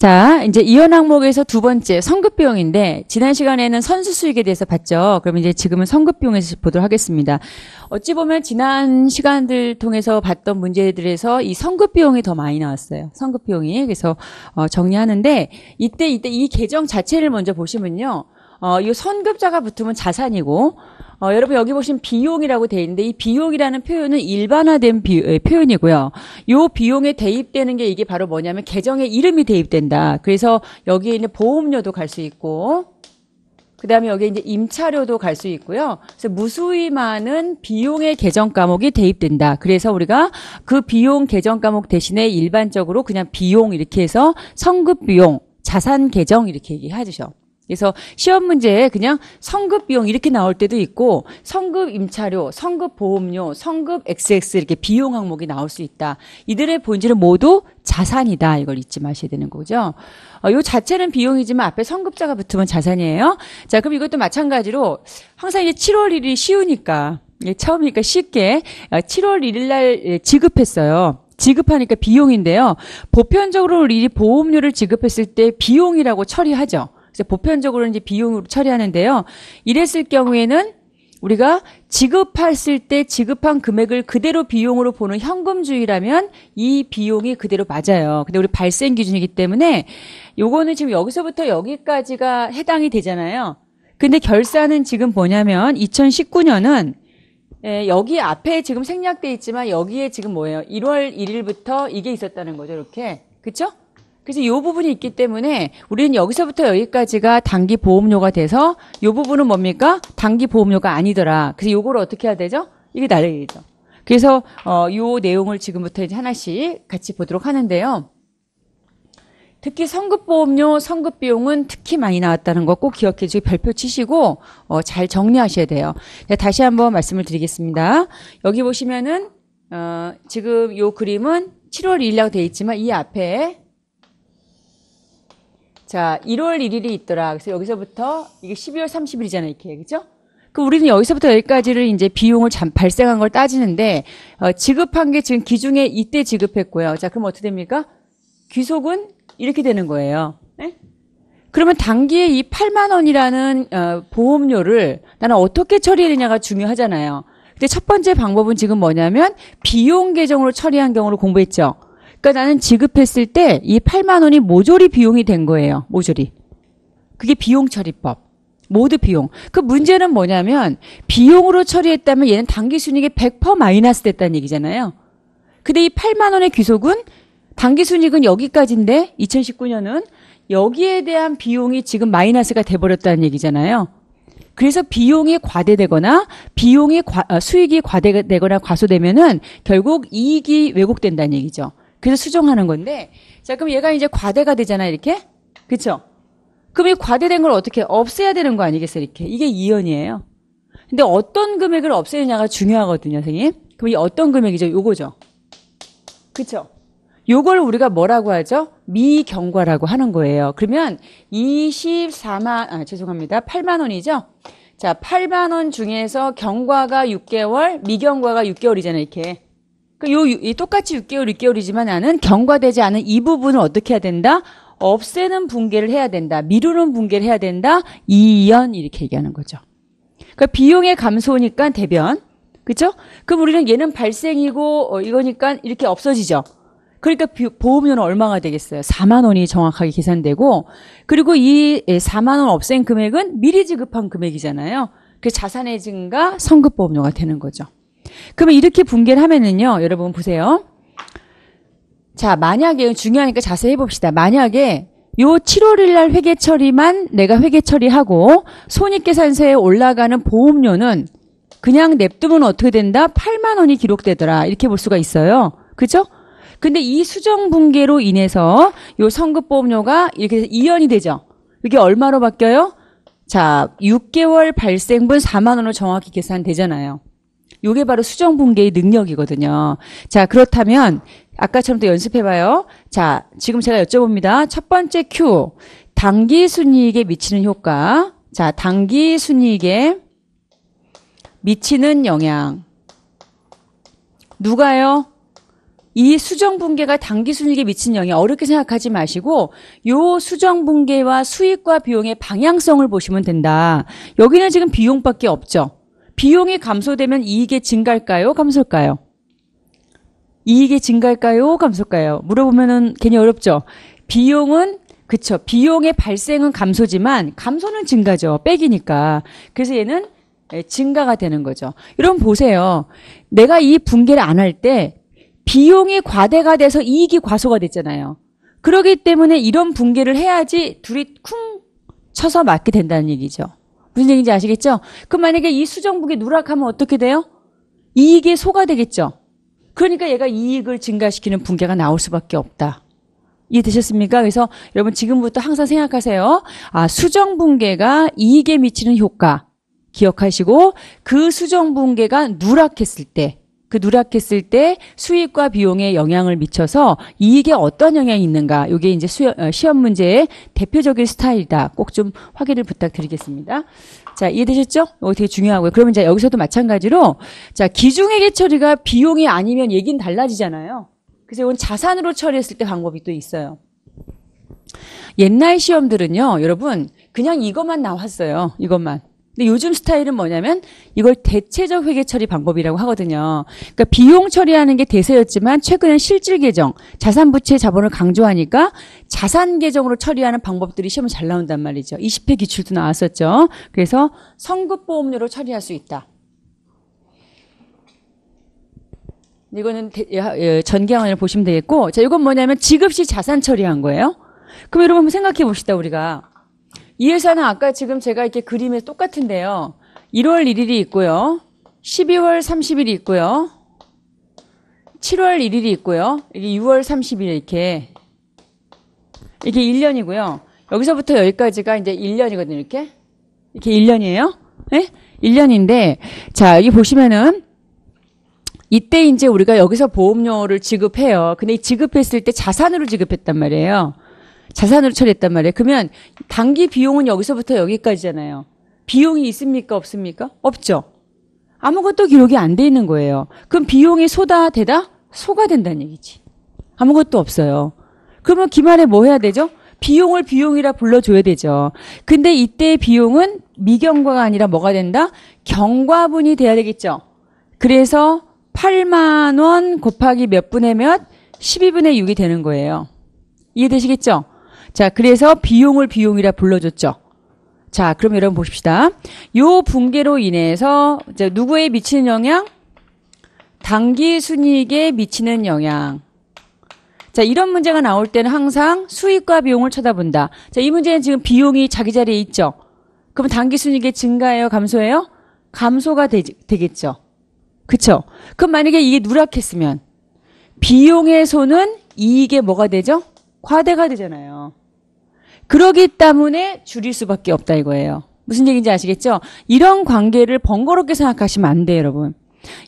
자, 이제 이원 항목에서 두 번째 성급 비용인데 지난 시간에는 선수 수익에 대해서 봤죠. 그럼 이제 지금은 성급 비용에서 보도록 하겠습니다. 어찌 보면 지난 시간들 통해서 봤던 문제들에서 이 성급 비용이 더 많이 나왔어요. 성급 비용이. 그래서 어, 정리하는데 이때 이때 이 계정 자체를 먼저 보시면요. 어, 이 선급자가 붙으면 자산이고 어, 여러분 여기 보시면 비용이라고 돼 있는데 이 비용이라는 표현은 일반화된 비, 에, 표현이고요. 이 비용에 대입되는 게 이게 바로 뭐냐면 계정의 이름이 대입된다. 그래서 여기에 있는 보험료도 갈 수 있고 그 다음에 여기 이제 임차료도 갈 수 있고요. 그래서 무수히 많은 비용의 계정 과목이 대입된다. 그래서 우리가 그 비용 계정 과목 대신에 일반적으로 그냥 비용 이렇게 해서 성급 비용, 자산 계정 이렇게 얘기해 주죠. 그래서 시험 문제에 그냥 성급 비용 이렇게 나올 때도 있고 성급 임차료, 성급 보험료, 성급 XX 이렇게 비용 항목이 나올 수 있다. 이들의 본질은 모두 자산이다. 이걸 잊지 마셔야 되는 거죠. 어, 요 자체는 비용이지만 앞에 성급자가 붙으면 자산이에요. 자, 그럼 이것도 마찬가지로 항상 이제 7월 1일이 쉬우니까 처음이니까 쉽게 7월 어, 1일 날 예, 지급했어요. 지급하니까 비용인데요. 보편적으로 우리 보험료를 지급했을 때 비용이라고 처리하죠. 이제 보편적으로 이제 비용으로 처리하는데요. 이랬을 경우에는 우리가 지급했을 때 지급한 금액을 그대로 비용으로 보는 현금주의라면 이 비용이 그대로 맞아요. 근데 우리 발생 기준이기 때문에 요거는 지금 여기서부터 여기까지가 해당이 되잖아요. 근데 결산은 지금 뭐냐면 2019년은 예, 여기 앞에 지금 생략돼 있지만 여기에 지금 뭐예요? 1월 1일부터 이게 있었다는 거죠, 이렇게. 그쵸? 그래서 이 부분이 있기 때문에 우리는 여기서부터 여기까지가 단기 보험료가 돼서 이 부분은 뭡니까? 단기 보험료가 아니더라. 그래서 요걸 어떻게 해야 되죠? 이게 나열이죠. 그래서 어, 요 내용을 지금부터 이제 하나씩 같이 보도록 하는데요. 특히 성급보험료, 성급비용은 특히 많이 나왔다는 거 꼭 기억해 주시고 별표 치시고 어, 잘 정리하셔야 돼요. 네, 다시 한번 말씀을 드리겠습니다. 여기 보시면은 어, 지금 요 그림은 7월 2일이라고 되어 있지만 이 앞에 자, 1월 1일이 있더라. 그래서 여기서부터 이게 12월 30일이잖아요. 이렇게. 그죠? 그 우리는 여기서부터 여기까지를 이제 비용을 잠, 발생한 걸 따지는데 어, 지급한 게 지금 기중에 이때 지급했고요. 자, 그럼 어떻게 됩니까? 귀속은 이렇게 되는 거예요. 네? 그러면 단기에 이 8만 원이라는 어, 보험료를 나는 어떻게 처리해야 되냐가 중요하잖아요. 근데 첫 번째 방법은 지금 뭐냐면 비용 계정으로 처리한 경우를 공부했죠. 그러니까 나는 지급했을 때 이 8만 원이 모조리 비용이 된 거예요. 모조리. 그게 비용 처리법. 모두 비용. 그 문제는 뭐냐면 비용으로 처리했다면 얘는 당기 순이익이 100% 마이너스 됐다는 얘기잖아요. 근데 이 8만 원의 귀속은 당기 순이익은 여기까지인데 2019년은 여기에 대한 비용이 지금 마이너스가 돼 버렸다는 얘기잖아요. 그래서 비용이 과대되거나 비용이 과, 어, 수익이 과대되거나 과소되면은 결국 이익이 왜곡된다는 얘기죠. 그래서 수정하는 건데 자 그럼 얘가 이제 과대가 되잖아 이렇게 그쵸? 그럼 이 과대된 걸 어떻게 없애야 되는 거 아니겠어요 이렇게 이게 이연이에요 근데 어떤 금액을 없애느냐가 중요하거든요 선생님 그럼 이 어떤 금액이죠? 요거죠 그쵸? 요걸 우리가 뭐라고 하죠? 미경과라고 하는 거예요. 그러면 24만, 아, 죄송합니다. 8만 원이죠? 자, 8만 원 중에서 경과가 6개월, 미경과가 6개월이잖아요, 이렇게. 그러니까 요 똑같이 6개월, 6개월이지만 나는 경과되지 않은 이 부분을 어떻게 해야 된다? 없애는 붕괴를 해야 된다. 미루는 붕괴를 해야 된다. 이연 이렇게 얘기하는 거죠. 그러니까 비용의 감소니까 대변. 그죠? 그럼 우리는 얘는 발생이고 어, 이거니까 이렇게 없어지죠. 그러니까 보험료는 얼마가 되겠어요? 4만 원이 정확하게 계산되고 그리고 이 4만 예, 원 없앤 금액은 미리 지급한 금액이잖아요. 그 자산의 증가, 성급 보험료가 되는 거죠. 그러면 이렇게 붕괴를 하면은요, 여러분 보세요. 자, 만약에 중요하니까 자세히 봅시다. 만약에 요 7월일 날 회계 처리만 내가 회계 처리하고 손익계산서에 올라가는 보험료는 그냥 냅두면 어떻게 된다? 8만 원이 기록되더라. 이렇게 볼 수가 있어요. 그죠? 근데 이 수정 붕괴로 인해서 요 성급 보험료가 이렇게 이연이 되죠. 이게 얼마로 바뀌어요? 자, 6개월 발생분 4만 원으로 정확히 계산되잖아요. 요게 바로 수정 붕괴의 능력이거든요. 자, 그렇다면 아까처럼 또 연습해 봐요. 자, 지금 제가 여쭤봅니다. 첫 번째 큐. 단기 순이익에 미치는 효과. 자, 단기 순이익에 미치는 영향. 누가요? 이 수정 붕괴가 단기 순이익에 미치는 영향 어렵게 생각하지 마시고 요 수정 붕괴와 수익과 비용의 방향성을 보시면 된다. 여기는 지금 비용밖에 없죠. 비용이 감소되면 이익이 증가할까요? 감소할까요? 이익이 증가할까요? 감소할까요? 물어보면은 괜히 어렵죠. 비용은 그쵸. 비용의 발생은 감소지만 감소는 증가죠. 빼기니까. 그래서 얘는 예, 증가가 되는 거죠. 여러분 보세요. 내가 이 분계를 안 할 때 비용이 과대가 돼서 이익이 과소가 됐잖아요. 그러기 때문에 이런 분계를 해야지 둘이 쿵 쳐서 맞게 된다는 얘기죠. 무슨 얘기인지 아시겠죠? 그럼 만약에 이 수정북이 누락하면 어떻게 돼요? 이익의 소가되겠죠? 그러니까 얘가 이익을 증가시키는 분계가 나올 수밖에 없다. 이해되셨습니까? 그래서 여러분 지금부터 항상 생각하세요. 아, 수정 분계가 이익에 미치는 효과 기억하시고 그 수정 분계가 누락했을 때그 누락했을 때 수익과 비용에 영향을 미쳐서 이익에 어떤 영향이 있는가. 요게 이제 수여, 어, 시험 문제의 대표적인 스타일이다. 꼭 좀 확인을 부탁드리겠습니다. 자, 이해되셨죠? 어, 되게 중요하고요. 그러면 이제 여기서도 마찬가지로 자, 기중액의 처리가 비용이 아니면 얘기는 달라지잖아요. 그래서 이건 자산으로 처리했을 때 방법이 또 있어요. 옛날 시험들은요, 여러분, 그냥 이것만 나왔어요. 이것만. 근데 요즘 스타일은 뭐냐면 이걸 대체적 회계 처리 방법이라고 하거든요. 그러니까 비용 처리하는 게 대세였지만 최근엔 실질 계정 자산 부채 자본을 강조하니까 자산 계정으로 처리하는 방법들이 시험에 잘 나온단 말이죠. 20회 기출도 나왔었죠. 그래서 성급 보험료로 처리할 수 있다. 이거는 예, 전경안을 보시면 되겠고 자 이건 뭐냐면 지급시 자산 처리한 거예요. 그럼 여러분 생각해 봅시다 우리가 이 회사는 아까 지금 제가 이렇게 그림에 똑같은데요. 1월 1일이 있고요. 12월 30일이 있고요. 7월 1일이 있고요. 이게 6월 30일 이렇게. 이게 1년이고요. 여기서부터 여기까지가 이제 1년이거든요. 이렇게. 이렇게 1년이에요. 네? 1년인데, 자, 여기 보시면은, 이때 이제 우리가 여기서 보험료를 지급해요. 근데 지급했을 때 자산으로 지급했단 말이에요. 자산으로 처리했단 말이에요. 그러면 단기 비용은 여기서부터 여기까지잖아요. 비용이 있습니까? 없습니까? 없죠. 아무것도 기록이 안 돼 있는 거예요. 그럼 비용이 소다되다? 소가 된다는 얘기지. 아무것도 없어요. 그러면 기말에 뭐 해야 되죠? 비용을 비용이라 불러줘야 되죠. 근데 이때의 비용은 미경과가 아니라 뭐가 된다? 경과분이 돼야 되겠죠. 그래서 8만 원 곱하기 몇 분의 몇? 12분의 6이 되는 거예요. 이해되시겠죠? 자, 그래서 비용을 비용이라 불러줬죠. 자, 그럼 여러분 보십시다. 요 붕괴로 인해서 이제 누구에 미치는 영향? 단기 순이익에 미치는 영향. 자, 이런 문제가 나올 때는 항상 수익과 비용을 쳐다본다. 자, 이 문제는 지금 비용이 자기 자리에 있죠. 그럼 단기 순이익의 증가해요감소해요 감소가 되, 겠죠 그쵸? 그럼 만약에 이게 누락했으면 비용의 손은 이익에 뭐가 되죠? 과대가 되잖아요. 그러기 때문에 줄일 수밖에 없다 이거예요. 무슨 얘기인지 아시겠죠? 이런 관계를 번거롭게 생각하시면 안 돼요, 여러분.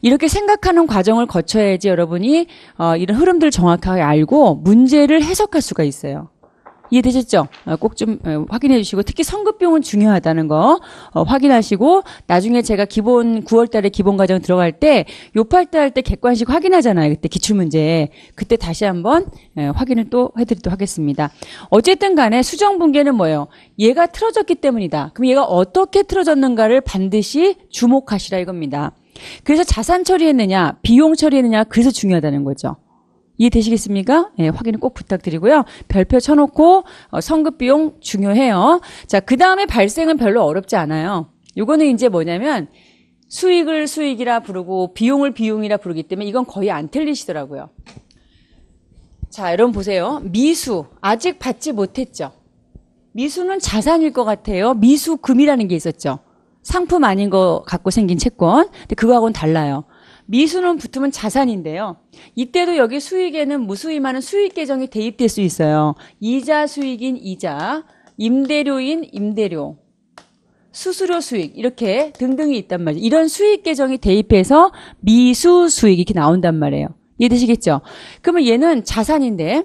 이렇게 생각하는 과정을 거쳐야지 여러분이 어, 이런 흐름들을 정확하게 알고 문제를 해석할 수가 있어요. 이해되셨죠? 어, 꼭좀 어, 확인해 주시고 특히 성급용은 중요하다는 거 어, 확인하시고 나중에 제가 기본 9월달에 기본 과정 들어갈 때 요팔때 할 때 객관식 확인하잖아요. 그때 기출문제 그때 다시 한번 예, 확인을 또 해드리도록 하겠습니다. 어쨌든 간에 수정 붕괴는 뭐예요? 얘가 틀어졌기 때문이다. 그럼 얘가 어떻게 틀어졌는가를 반드시 주목하시라 이겁니다. 그래서 자산 처리했느냐, 비용 처리했느냐, 그래서 중요하다는 거죠. 이해되시겠습니까? 예, 확인을 꼭 부탁드리고요. 별표 쳐놓고 어, 성급 비용 중요해요. 자, 그 다음에 발생은 별로 어렵지 않아요. 요거는 이제 뭐냐면 수익을 수익이라 부르고 비용을 비용이라 부르기 때문에 이건 거의 안 틀리시더라고요. 자, 여러분 보세요. 미수 아직 받지 못했죠. 미수는 자산일 것 같아요. 미수금이라는 게 있었죠. 상품 아닌 거 갖고 생긴 채권. 근데 그거하고는 달라요. 미수는 붙으면 자산인데요. 이때도 여기 수익에는 무수임하는 수익 계정이 대입될 수 있어요. 이자 수익인 이자, 임대료인 임대료, 수수료 수익 이렇게 등등이 있단 말이에요. 이런 수익 계정이 대입해서 미수 수익 이렇게 나온단 말이에요. 이해되시겠죠? 그러면 얘는 자산인데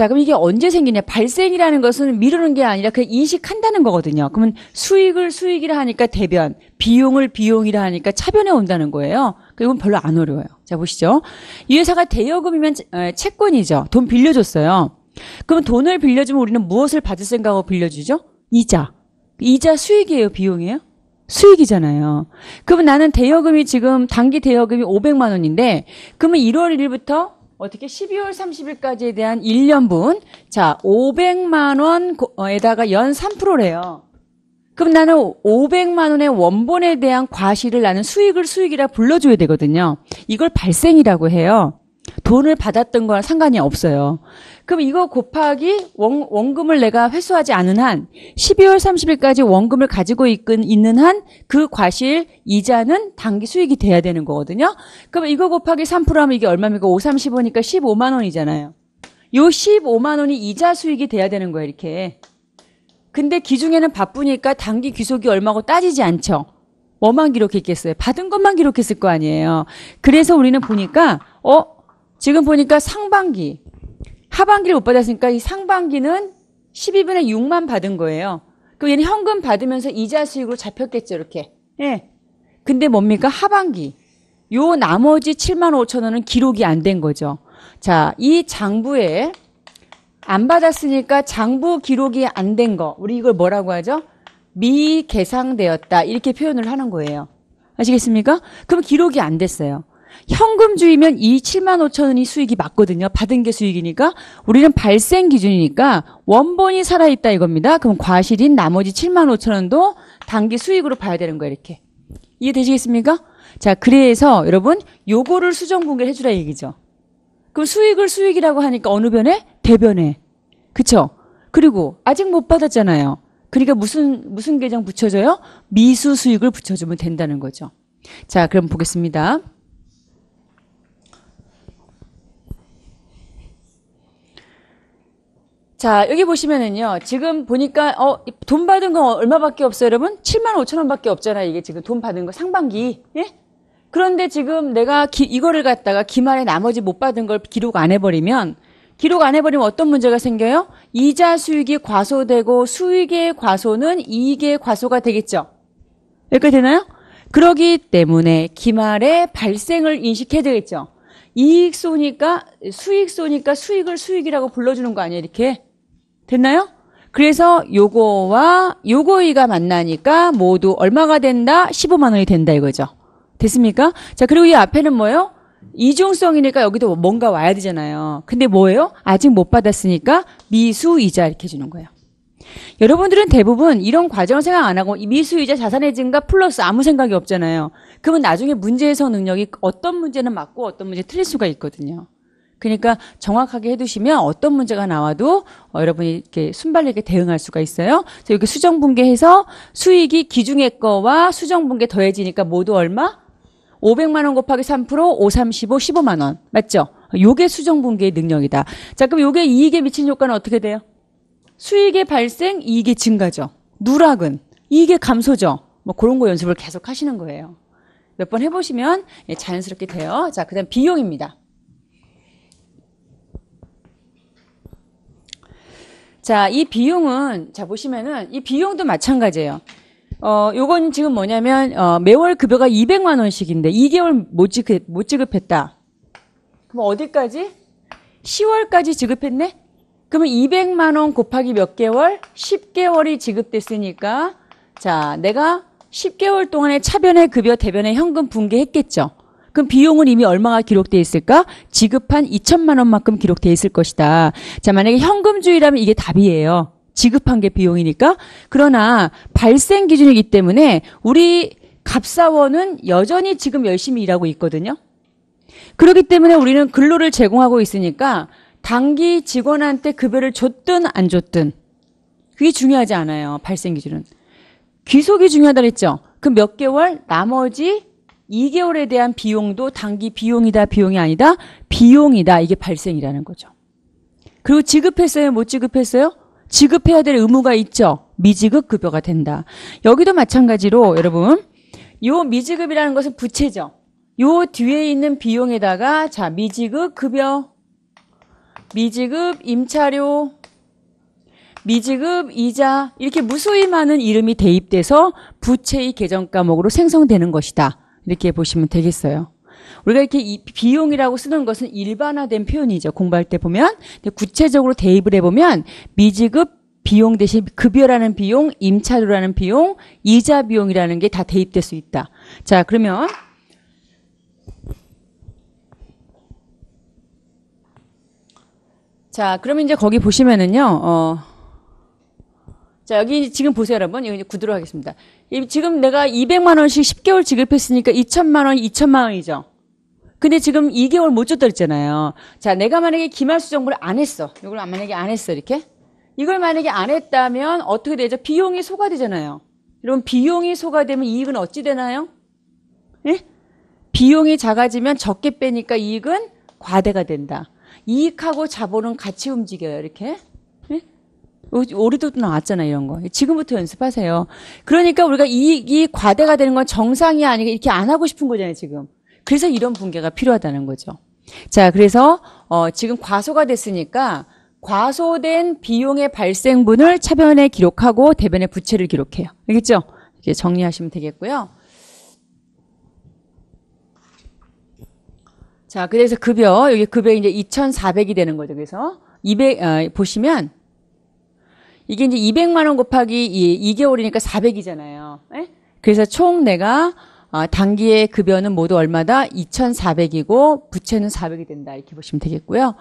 자, 그럼 이게 언제 생기냐? 발생이라는 것은 미루는 게 아니라 그냥 인식한다는 거거든요. 그러면 수익을 수익이라 하니까 대변, 비용을 비용이라 하니까 차변에 온다는 거예요. 이건 별로 안 어려워요. 자, 보시죠. 이 회사가 대여금이면 채권이죠. 돈 빌려줬어요. 그럼 돈을 빌려주면 우리는 무엇을 받을 생각하고 빌려주죠? 이자. 이자 수익이에요, 비용이에요? 수익이잖아요. 그러면 나는 대여금이 지금 단기 대여금이 500만 원인데 그러면 1월 1일부터 어떻게 12월 30일까지에 대한 1년분 자 500만 원에다가 어, 연 3%래요. 그럼 나는 500만 원의 원본에 대한 과실을 나는 수익을 수익이라 불러줘야 되거든요. 이걸 발생이라고 해요. 돈을 받았던 거랑 상관이 없어요. 그럼 이거 곱하기 원, 원금을 내가 회수하지 않은 한 12월 30일까지 원금을 가지고 있건, 있는 한 그 과실 이자는 단기 수익이 돼야 되는 거거든요. 그럼 이거 곱하기 3% 하면 이게 얼마입니까? 5, 35니까 15만 원이잖아요. 요 15만 원이 이자 수익이 돼야 되는 거예요, 이렇게. 근데 기중에는 바쁘니까 단기 귀속이 얼마고 따지지 않죠. 뭐만 기록했겠어요? 받은 것만 기록했을 거 아니에요. 그래서 우리는 보니까 어 지금 보니까 상반기, 하반기를 못 받았으니까 이 상반기는 12분의 6만 받은 거예요. 그럼 얘는 현금 받으면서 이자 수익으로 잡혔겠죠, 이렇게. 예. 근데 뭡니까? 하반기. 요 나머지 7만 5천 원은 기록이 안 된 거죠. 자, 이 장부에 안 받았으니까 장부 기록이 안 된 거. 우리 이걸 뭐라고 하죠? 미계상되었다. 이렇게 표현을 하는 거예요. 아시겠습니까? 그럼 기록이 안 됐어요. 현금주의면 이 7만 5천 원이 수익이 맞거든요. 받은 게 수익이니까 우리는 발생 기준이니까 원본이 살아있다 이겁니다. 그럼 과실인 나머지 7만 5천 원도 단기 수익으로 봐야 되는 거예요. 이렇게. 이해되시겠습니까? 자 그래서 여러분 요거를 수정 공개를 해주라 얘기죠. 그럼 수익을 수익이라고 하니까 어느 변에? 대변에. 그쵸? 그리고 아직 못 받았잖아요. 그러니까 무슨 무슨 계정 붙여줘요? 미수 수익을 붙여주면 된다는 거죠. 자 그럼 보겠습니다. 자, 여기 보시면은요. 지금 보니까 어, 돈 받은 거 얼마밖에 없어요, 여러분? 7만 5천 원밖에 없잖아요. 이게 지금 돈 받은 거 상반기. 예? 그런데 지금 내가 기, 이거를 갖다가 기말에 나머지 못 받은 걸 기록 안 해버리면 기록 안 해버리면 어떤 문제가 생겨요? 이자 수익이 과소되고 수익의 과소는 이익의 과소가 되겠죠. 이렇게 되나요? 그러기 때문에 기말에 발생을 인식해야 되겠죠. 이익 소니까 수익 소니까 수익을 수익이라고 불러주는 거 아니에요 이렇게 됐나요? 그래서 요거와 요거이가 만나니까 모두 얼마가 된다? 15만 원이 된다 이거죠. 됐습니까? 자, 그리고 이 앞에는 뭐예요? 이중성이니까 여기도 뭔가 와야 되잖아요. 근데 뭐예요? 아직 못 받았으니까 미수이자 이렇게 주는 거예요. 여러분들은 대부분 이런 과정을 생각 안 하고 미수이자 자산의 증가 플러스 아무 생각이 없잖아요. 그러면 나중에 문제 해석 능력이 어떤 문제는 맞고 어떤 문제 틀릴 수가 있거든요. 그러니까 정확하게 해두시면 어떤 문제가 나와도 어, 여러분이 이렇게 순발력에 대응할 수가 있어요. 그래서 여기 수정분계해서 수익이 기중의 거와 수정분계 더해지니까 모두 얼마? 500만 원 곱하기 3% 5, 35, 15만 원 맞죠? 요게 수정분계의 능력이다. 자 그럼 요게 이익에 미친 효과는 어떻게 돼요? 수익의 발생, 이익의 증가죠. 누락은 이익의 감소죠. 뭐 그런 거 연습을 계속 하시는 거예요. 몇 번 해보시면 예, 자연스럽게 돼요. 자, 그 다음 비용입니다. 자, 이 비용은, 자, 보시면은, 이 비용도 마찬가지예요. 어, 요건 지금 뭐냐면, 어, 매월 급여가 200만원씩인데, 2개월 못, 지급, 못 지급했다. 그럼 어디까지? 10월까지 지급했네? 그러면 200만원 곱하기 몇 개월? 10개월이 지급됐으니까, 자, 내가 10개월 동안의 차변의 급여, 대변의 현금 붕괴했겠죠 그럼 비용은 이미 얼마가 기록돼 있을까? 지급한 2천만 원만큼 기록돼 있을 것이다. 자, 만약에 현금주의라면 이게 답이에요. 지급한 게 비용이니까. 그러나 발생 기준이기 때문에 우리 갑사원은 여전히 지금 열심히 일하고 있거든요. 그렇기 때문에 우리는 근로를 제공하고 있으니까 단기 직원한테 급여를 줬든 안 줬든 그게 중요하지 않아요. 발생 기준은. 귀속이 중요하다 그랬죠. 그 몇 개월 나머지 2개월에 대한 비용도 단기 비용이다, 비용이 아니다, 비용이다. 이게 발생이라는 거죠. 그리고 지급했어요? 못 지급했어요? 지급해야 될 의무가 있죠. 미지급 급여가 된다. 여기도 마찬가지로 여러분, 요 미지급이라는 것은 부채죠. 요 뒤에 있는 비용에다가 자, 미지급 급여, 미지급 임차료, 미지급 이자 이렇게 무수히 많은 이름이 대입돼서 부채의 계정 과목으로 생성되는 것이다. 이렇게 보시면 되겠어요. 우리가 이렇게 비용이라고 쓰는 것은 일반화된 표현이죠. 공부할 때 보면. 구체적으로 대입을 해보면 미지급 비용 대신 급여라는 비용, 임차료라는 비용, 이자 비용이라는 게 다 대입될 수 있다. 자, 그러면 자, 그러면 이제 거기 보시면은요. 어 자, 여기 지금 보세요, 여러분. 이기 구두로 하겠습니다. 지금 내가 200만 원씩 10개월 지급했으니까 2천만 원, 2천만 원이죠. 근데 지금 2개월 못 줬다 했잖아요 자, 내가 만약에 기말수 정보를 안 했어. 이걸 만약에 안 했어, 이렇게. 이걸 만약에 안 했다면 어떻게 되죠? 비용이 소가되잖아요. 여러분, 비용이 소가되면 이익은 어찌 되나요? 네? 비용이 작아지면 적게 빼니까 이익은 과대가 된다. 이익하고 자본은 같이 움직여요, 이렇게. 우리도나왔잖아 이런 거. 지금부터 연습하세요. 그러니까 우리가 이익이 과대가 되는 건 정상이 아니고 이렇게 안 하고 싶은 거잖아요, 지금. 그래서 이런 붕괴가 필요하다는 거죠. 자, 그래서, 어, 지금 과소가 됐으니까 과소된 비용의 발생분을 차변에 기록하고 대변에 부채를 기록해요. 알겠죠? 이제 정리하시면 되겠고요. 자, 그래서 급여, 여기 급여 이제 2,400이 되는 거죠. 그래서 200, 어, 보시면 이게 이제 200만 원 곱하기 2개월이니까 400이잖아요. 에? 예? 그래서 총 내가 어, 단기의 급여는 모두 얼마다 2,400이고 부채는 400이 된다 이렇게 보시면 되겠고요.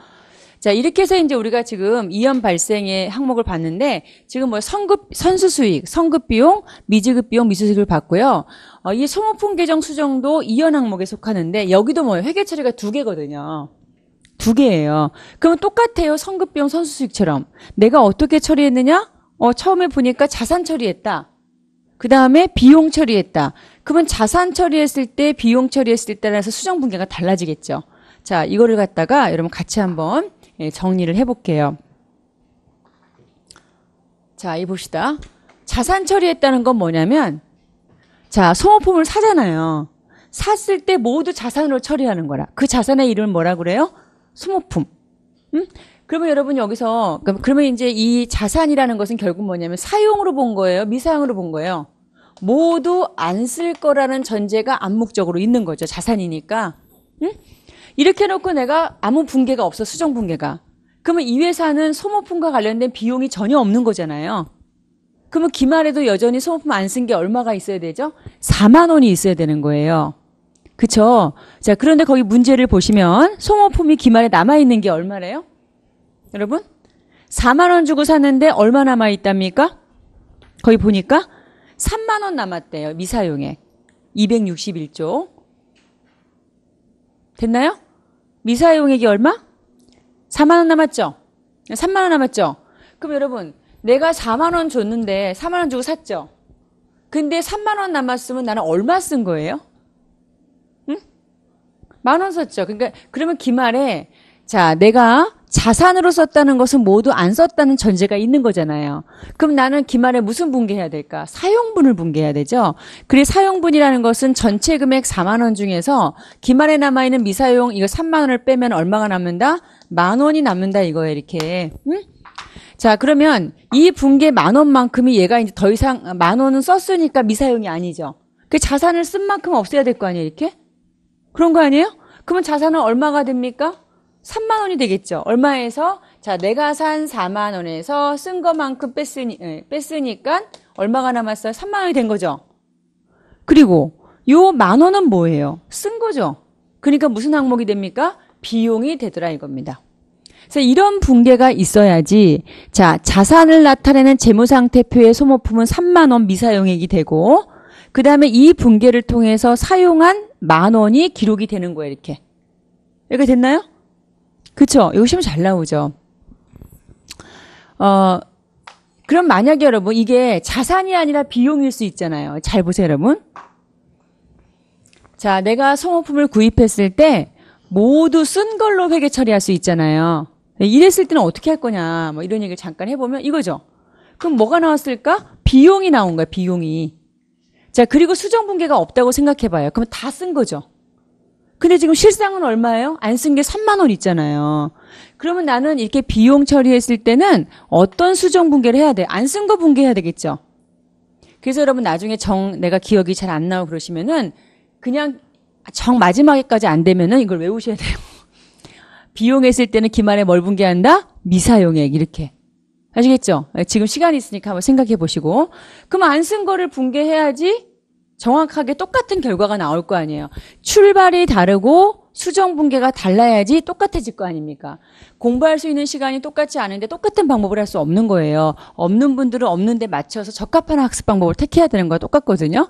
자 이렇게 해서 이제 우리가 지금 이연 발생의 항목을 봤는데 지금 뭐선급 선수 수익, 성급 비용, 미지급 비용, 미수수익을 봤고요. 어, 이 소모품 계정 수정도 이연 항목에 속하는데 여기도 뭐 회계 처리가 두 개거든요. 두 개예요. 그러면 똑같아요. 성급 비용 선수 수익처럼. 내가 어떻게 처리했느냐? 어, 처음에 보니까 자산 처리했다. 그 다음에 비용 처리했다. 그러면 자산 처리했을 때 비용 처리했을 때 따라서 수정 분계가 달라지겠죠. 자, 이거를 갖다가 여러분 같이 한번 예, 정리를 해볼게요. 자, 이 봅시다. 자산 처리했다는 건 뭐냐면 자, 소모품을 사잖아요. 샀을 때 모두 자산으로 처리하는 거라. 그 자산의 이름을 뭐라 그래요? 소모품. 음? 그러면 여러분 여기서 그러니까 그러면 이제 이 자산이라는 것은 결국 뭐냐면 사용으로 본 거예요, 미사용으로 본 거예요. 모두 안 쓸 거라는 전제가 암묵적으로 있는 거죠. 자산이니까. 응? 이렇게 놓고 내가 아무 붕괴가 없어 수정 붕괴가. 그러면 이 회사는 소모품과 관련된 비용이 전혀 없는 거잖아요. 그러면 기말에도 여전히 소모품 안 쓴 게 얼마가 있어야 되죠? 4만 원이 있어야 되는 거예요. 그쵸? 자, 그런데 거기 문제를 보시면 소모품이 기말에 남아있는 게 얼마래요? 여러분? 4만원 주고 샀는데 얼마 남아있답니까? 거기 보니까 3만원 남았대요. 미사용액. 261조. 됐나요? 미사용액이 얼마? 4만원 남았죠? 3만원 남았죠? 그럼 여러분, 내가 4만원 줬는데 4만원 주고 샀죠? 근데 3만원 남았으면 나는 얼마 쓴 거예요? 만원 썼죠. 그러니까 그러면 기말에 자, 내가 자산으로 썼다는 것은 모두 안 썼다는 전제가 있는 거잖아요. 그럼 나는 기말에 무슨 분개해야 될까? 사용분을 분개해야 되죠. 그리고 사용분이라는 것은 전체 금액 4만 원 중에서 기말에 남아 있는 미사용 이거 3만 원을 빼면 얼마가 남는다? 만 원이 남는다 이거예요, 이렇게. 응? 자, 그러면 이 분개 만 원만큼이 얘가 이제 더 이상 만 원은 썼으니까 미사용이 아니죠. 그 자산을 쓴 만큼 없애야 될 거 아니에요, 이렇게? 그런 거 아니에요? 그러면 자산은 얼마가 됩니까? 3만 원이 되겠죠. 얼마에서 자 내가 산 4만 원에서 쓴 것만큼 뺐으니 예, 뺐으니까 얼마가 남았어요? 3만 원이 된 거죠. 그리고 요 만 원은 뭐예요? 쓴 거죠. 그러니까 무슨 항목이 됩니까? 비용이 되더라 이겁니다. 그래서 이런 붕괴가 있어야지 자 자산을 나타내는 재무상태표의 소모품은 3만 원 미사용액이 되고 그 다음에 이붕괴를 통해서 사용한 만 원이 기록이 되는 거예요, 이렇게. 이렇게 됐나요? 그쵸? 여기 시험 잘 나오죠? 어, 그럼 만약에 여러분, 이게 자산이 아니라 비용일 수 있잖아요. 잘 보세요, 여러분. 자, 내가 소모품을 구입했을 때 모두 쓴 걸로 회계 처리할 수 있잖아요. 이랬을 때는 어떻게 할 거냐, 뭐 이런 얘기를 잠깐 해보면 이거죠. 그럼 뭐가 나왔을까? 비용이 나온 거야, 비용이. 자, 그리고 수정 분계가 없다고 생각해 봐요. 그러면다 쓴 거죠. 근데 지금 실상은 얼마예요? 안 쓴 게 3만 원 있잖아요. 그러면 나는 이렇게 비용 처리했을 때는 어떤 수정 분계를 해야 돼? 안 쓴 거 분계해야 되겠죠. 그래서 여러분 나중에 정 내가 기억이 잘 안 나고 그러시면은 그냥 정 마지막에까지 안 되면은 이걸 외우셔야 돼요. 비용했을 때는 기말에 뭘 분계한다? 미사용액 이렇게. 아시겠죠? 예, 지금 시간이 있으니까 한번 생각해 보시고. 그럼 안 쓴 거를 붕괴해야지 정확하게 똑같은 결과가 나올 거 아니에요. 출발이 다르고 수정 붕괴가 달라야지 똑같아질 거 아닙니까? 공부할 수 있는 시간이 똑같지 않은데 똑같은 방법을 할 수 없는 거예요. 없는 분들은 없는데 맞춰서 적합한 학습 방법을 택해야 되는 거와 똑같거든요.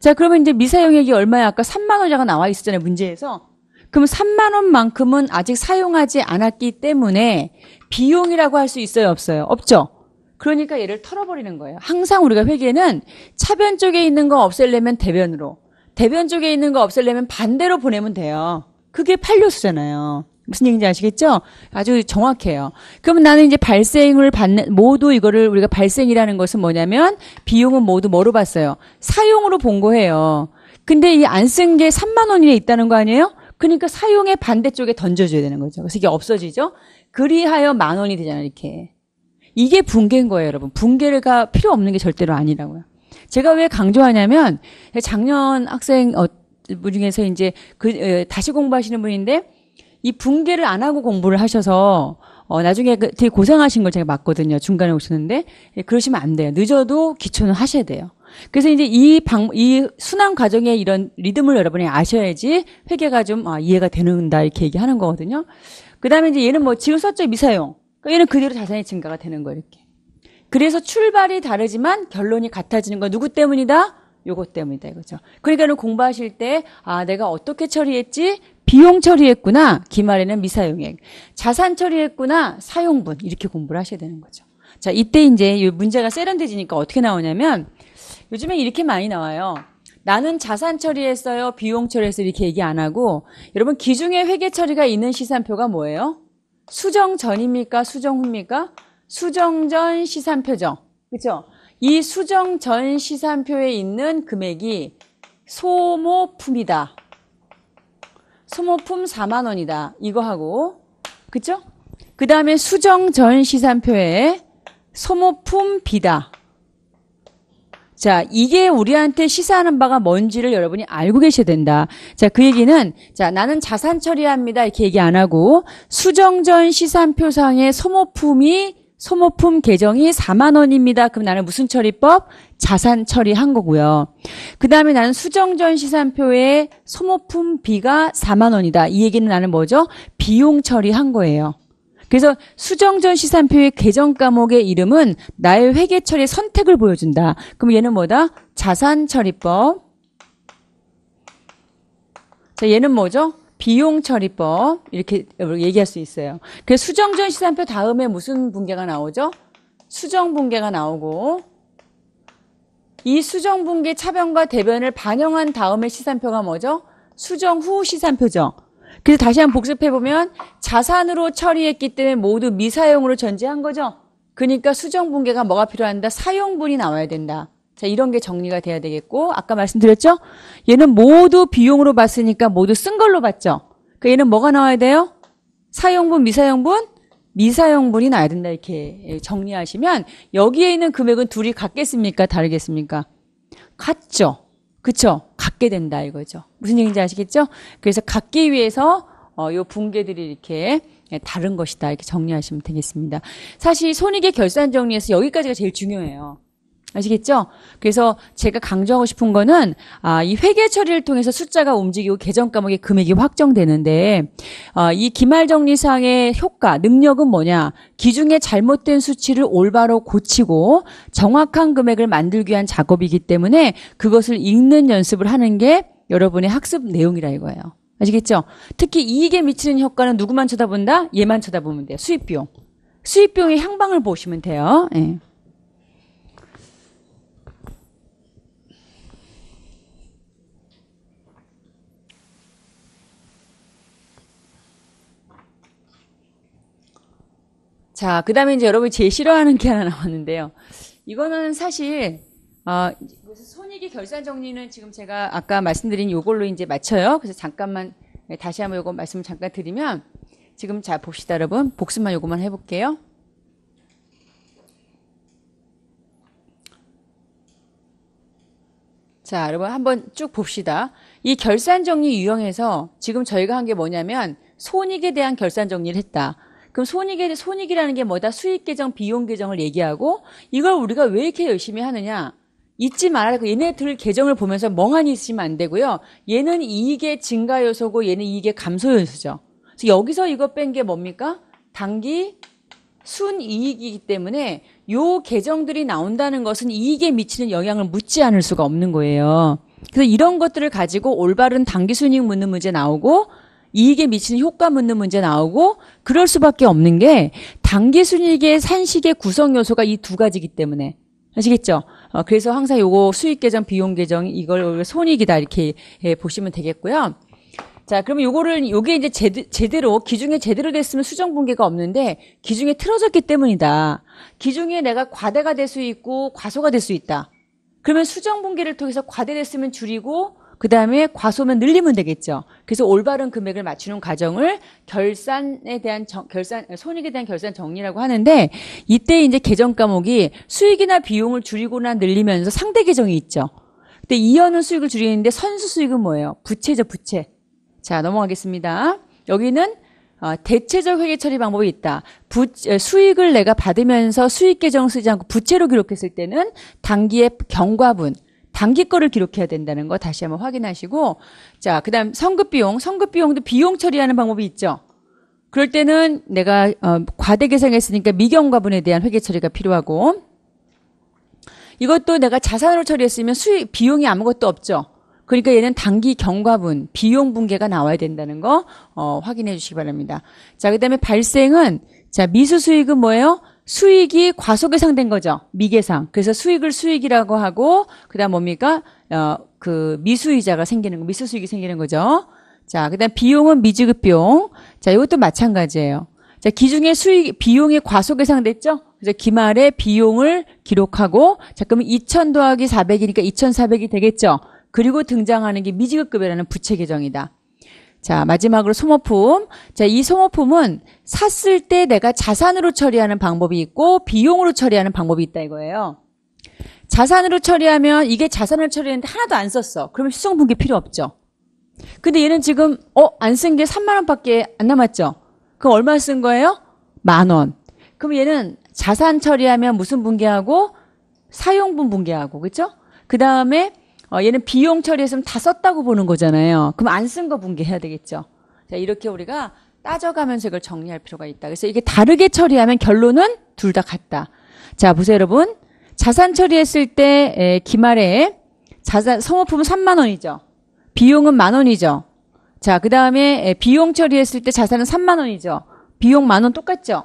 자, 그러면 이제 미사 용액이 얼마야? 아까 3만 원자가 나와 있었잖아요, 문제에서. 그럼 3만 원만큼은 아직 사용하지 않았기 때문에 비용이라고 할 수 있어요, 없어요? 없죠. 그러니까 얘를 털어버리는 거예요. 항상 우리가 회계는 차변 쪽에 있는 거 없애려면 대변으로, 대변 쪽에 있는 거 없애려면 반대로 보내면 돼요. 그게 팔려수잖아요. 무슨 얘기인지 아시겠죠? 아주 정확해요. 그러면 나는 이제 발생을 받는 모두 이거를 우리가 발생이라는 것은 뭐냐면 비용은 모두 뭐로 봤어요? 사용으로 본 거예요. 근데 이 안 쓴 게 3만 원이 있다는 거 아니에요? 그러니까 사용의 반대쪽에 던져줘야 되는 거죠. 그래서 이게 없어지죠. 그리하여 만 원이 되잖아요, 이렇게. 이게 붕괴인 거예요, 여러분. 붕괴가 필요 없는 게 절대로 아니라고요. 제가 왜 강조하냐면, 작년 학생, 어, 중에서 이제 그, 에, 다시 공부하시는 분인데, 이 붕괴를 안 하고 공부를 하셔서, 어, 나중에 그 되게 고생하신 걸 제가 맞거든요. 중간에 오시는데. 예, 그러시면 안 돼요. 늦어도 기초는 하셔야 돼요. 그래서 이제 이 방, 이 순환 과정의 이런 리듬을 여러분이 아셔야지 회계가 좀 아, 이해가 되는다 이렇게 얘기하는 거거든요. 그 다음에 이제 얘는 뭐 지금 썼죠 미사용. 그러니까 얘는 그대로 자산의 증가가 되는 거 이렇게. 그래서 출발이 다르지만 결론이 같아지는 건 누구 때문이다? 요것 때문이다 이거죠. 그러니까는 공부하실 때 아 내가 어떻게 처리했지? 비용 처리했구나. 기말에는 미사용액. 자산 처리했구나. 사용분. 이렇게 공부를 하셔야 되는 거죠. 자, 이때 이제 이 문제가 세련되지니까 어떻게 나오냐면 요즘에 이렇게 많이 나와요. 나는 자산 처리했어요, 비용 처리했어요 이렇게 얘기 안 하고 여러분 기중에 회계 처리가 있는 시산표가 뭐예요? 수정 전입니까? 수정 후입니까? 수정 전시산표죠 그렇죠? 이 수정 전 시산표에 있는 금액이 소모품이다. 소모품 4만 원이다. 이거 하고 그렇죠? 그다음에 수정 전 시산표에 소모품 비다. 자, 이게 우리한테 시사하는 바가 뭔지를 여러분이 알고 계셔야 된다. 자, 그 얘기는 자, 나는 자산 처리합니다. 이렇게 얘기 안 하고 수정전 시산표상의 소모품이 소모품 계정이 4만 원입니다. 그럼 나는 무슨 처리법? 자산 처리한 거고요. 그 다음에 나는 수정전 시산표의 소모품 비가 4만 원이다. 이 얘기는 나는 뭐죠? 비용 처리한 거예요. 그래서 수정전 시산표의 개정 과목의 이름은 나의 회계 처리 선택을 보여준다. 그럼 얘는 뭐다? 자산 처리법. 자, 얘는 뭐죠? 비용 처리법 이렇게 얘기할 수 있어요. 그래서 수정전 시산표 다음에 무슨 분계가 나오죠? 수정 분계가 나오고 이 수정 분계 차변과 대변을 반영한 다음에 시산표가 뭐죠? 수정 후 시산표죠. 그래서 다시 한번 복습해보면 자산으로 처리했기 때문에 모두 미사용으로 전제한 거죠. 그러니까 수정분계가 뭐가 필요한다? 사용분이 나와야 된다. 자 이런 게 정리가 돼야 되겠고 아까 말씀드렸죠? 얘는 모두 비용으로 봤으니까 모두 쓴 걸로 봤죠? 그 얘는 뭐가 나와야 돼요? 사용분, 미사용분? 미사용분이 나야 된다 이렇게 정리하시면 여기에 있는 금액은 둘이 같겠습니까? 다르겠습니까? 같죠? 그쵸? 갖게 된다 이거죠. 무슨 얘기인지 아시겠죠? 그래서 갖기 위해서 어, 요 붕괴들이 이렇게 예, 다른 것이다 이렇게 정리하시면 되겠습니다. 사실 손익의 결산 정리에서 여기까지가 제일 중요해요. 아시겠죠? 그래서 제가 강조하고 싶은 거는 아, 이 회계 처리를 통해서 숫자가 움직이고 계정 과목의 금액이 확정되는데 아, 이 기말 정리상의 효과 능력은 뭐냐? 기중에 잘못된 수치를 올바로 고치고 정확한 금액을 만들기 위한 작업이기 때문에 그것을 읽는 연습을 하는 게 여러분의 학습 내용이라 이거예요. 아시겠죠? 특히 이익에 미치는 효과는 누구만 쳐다본다? 얘만 쳐다보면 돼요. 수입비용. 수입비용의 향방을 보시면 돼요. 예. 자, 그 다음에 이제 여러분이 제일 싫어하는 게 하나 나왔는데요. 이거는 사실, 어, 손익이 결산 정리는 지금 제가 아까 말씀드린 요걸로 이제 맞춰요. 그래서 잠깐만, 네, 다시 한번 요거 말씀 잠깐 드리면, 지금 잘 봅시다, 여러분. 복습만 요거만 해볼게요. 자, 여러분 한번 쭉 봅시다. 이 결산 정리 유형에서 지금 저희가 한 게 뭐냐면 손익에 대한 결산 정리를 했다. 그럼 손익에 손익이라는 게 뭐다? 수익 계정, 비용 계정을 얘기하고 이걸 우리가 왜 이렇게 열심히 하느냐? 잊지 말아야 되고 그 얘네들 계정을 보면서 멍하니 있으면 안 되고요. 얘는 이익의 증가 요소고 얘는 이익의 감소 요소죠. 그래서 여기서 이거 뺀 게 뭡니까? 단기 순이익이기 때문에 요 계정들이 나온다는 것은 이익에 미치는 영향을 묻지 않을 수가 없는 거예요. 그래서 이런 것들을 가지고 올바른 단기 순이익 묻는 문제 나오고 이익에 미치는 효과 묻는 문제 나오고 그럴 수밖에 없는 게 단기 순이익의 산식의 구성 요소가 이 두 가지기 때문에 아시겠죠? 어, 그래서 항상 요거 수익 계정, 비용 계정 이걸 손익이다 이렇게 예, 보시면 되겠고요. 자, 그러면 요거를 요게 이제 제드, 제대로 기준에 제대로 됐으면 수정 분개가 없는데 기준에 틀어졌기 때문이다. 기준에 내가 과대가 될 수 있고 과소가 될 수 있다. 그러면 수정 분개를 통해서 과대됐으면 줄이고 그 다음에 과소면 늘리면 되겠죠. 그래서 올바른 금액을 맞추는 과정을 결산에 대한 정, 결산 손익에 대한 결산 정리라고 하는데 이때 이제 계정 과목이 수익이나 비용을 줄이거나 늘리면서 상대 계정이 있죠. 근데 이어는 수익을 줄이는데 선수 수익은 뭐예요? 부채죠, 부채. 자 넘어가겠습니다. 여기는 어, 대체적 회계 처리 방법이 있다. 부, 수익을 내가 받으면서 수익 계정 쓰지 않고 부채로 기록했을 때는 단기의 경과분, 단기 거를 기록해야 된다는 거 다시 한번 확인하시고 자, 그다음 성급 비용, 성급 비용도 비용 처리하는 방법이 있죠. 그럴 때는 내가 어, 과대 계상했으니까 미경과분에 대한 회계 처리가 필요하고 이것도 내가 자산으로 처리했으면 수익 비용이 아무것도 없죠. 그러니까 얘는 단기 경과분, 비용 붕괴가 나와야 된다는 거 어, 확인해 주시기 바랍니다. 자, 그다음에 발생은 자, 미수 수익은 뭐예요? 수익이 과속계상된 거죠. 미계상. 그래서 수익을 수익이라고 하고 그다음 뭡니까? 어, 그 미수이자가 생기는 거, 미수수익이 생기는 거죠. 자, 그다음 비용은 미지급 비용. 자, 이것도 마찬가지예요. 자, 기중에 수익 비용이 과속계상됐죠 그래서 기말에 비용을 기록하고 자, 그러면 2000 더하기 400이니까 2400이 되겠죠. 그리고 등장하는 게 미지급급여라는 부채 계정이다. 자, 마지막으로 소모품. 자, 이 소모품은 샀을 때 내가 자산으로 처리하는 방법이 있고 비용으로 처리하는 방법이 있다 이거예요. 자산으로 처리하면 이게 자산을 처리했는데 하나도 안 썼어. 그러면 수송분기 필요 없죠. 근데 얘는 지금 어, 안 쓴 게 3만 원밖에 안 남았죠. 그럼 얼마 쓴 거예요? 만 원. 그럼 얘는 자산 처리하면 무슨 분기하고 사용분 분기하고 그렇죠? 그다음에 어, 얘는 비용 처리했으면 다 썼다고 보는 거잖아요. 그럼 안 쓴 거 분기해야 되겠죠. 자, 이렇게 우리가 따져가면서 이걸 정리할 필요가 있다. 그래서 이게 다르게 처리하면 결론은 둘 다 같다. 자, 보세요, 여러분. 자산 처리했을 때 에, 기말에 자산 성모품은 3만 원이죠. 비용은 만 원이죠. 자, 그다음에 비용 처리했을 때 자산은 3만 원이죠. 비용 만원 똑같죠.